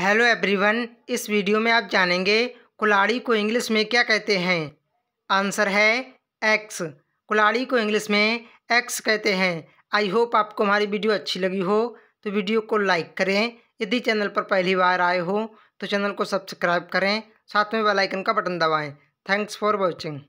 hello everyone इस video में आप जानेंगे कुलाड़ी को इंग्लिश में क्या कहते हैं आंसर है एक्स कुलाड़ी को इंग्लिश में एक्स कहते हैं आई होप आपको हमारी वीडियो अच्छी लगी हो तो वीडियो को लाइक करें यदि चैनल पर पहली बार आए हो तो चैनल को सब्सक्राइब करें साथ में बेल आइकन का बटन दबाएं थैंक्स फॉर वॉचिंग